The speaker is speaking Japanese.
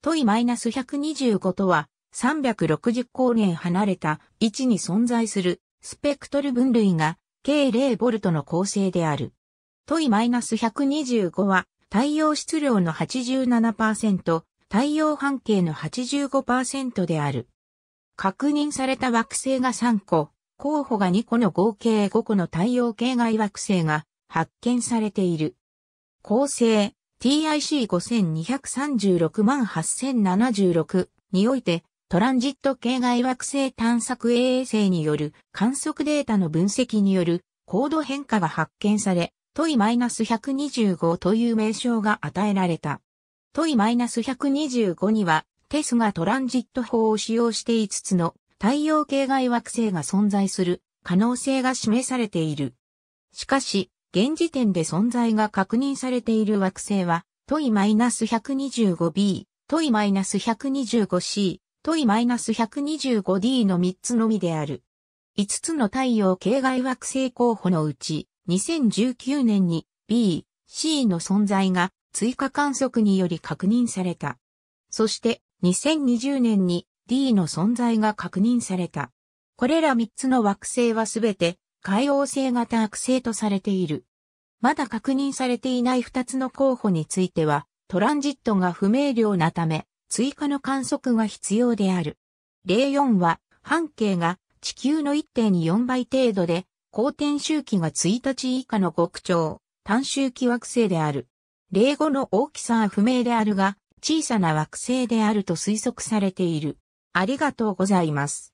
トイ -125 とは、360光年離れた位置に存在するスペクトル分類が計 0V の構成である。トイ -125 は太陽質量の87%、太陽半径の85%である。確認された惑星が3個、候補が2個の合計5個の太陽系外惑星が発見されている。構成 TIC5236 万8076において、トランジット系外惑星探索衛星による観測データの分析による高度変化が発見され、トイ -125 という名称が与えられた。トイ -125 には、テスがトランジット法を使用して5つの太陽系外惑星が存在する可能性が示されている。しかし、現時点で存在が確認されている惑星は、トイ -125b、トイ -125c、トイ -125d の3つのみである。5つの太陽系外惑星候補のうち、2019年に B、C の存在が追加観測により確認された。そして2020年に D の存在が確認された。これら3つの惑星はすべて海王星型悪星とされている。まだ確認されていない2つの候補については、トランジットが不明瞭なため、追加の観測が必要である。例4は、半径が地球の1.4倍程度で、公転周期が1日以下の極超、単周期惑星である。例5の大きさは不明であるが、小さな惑星であると推測されている。ありがとうございます。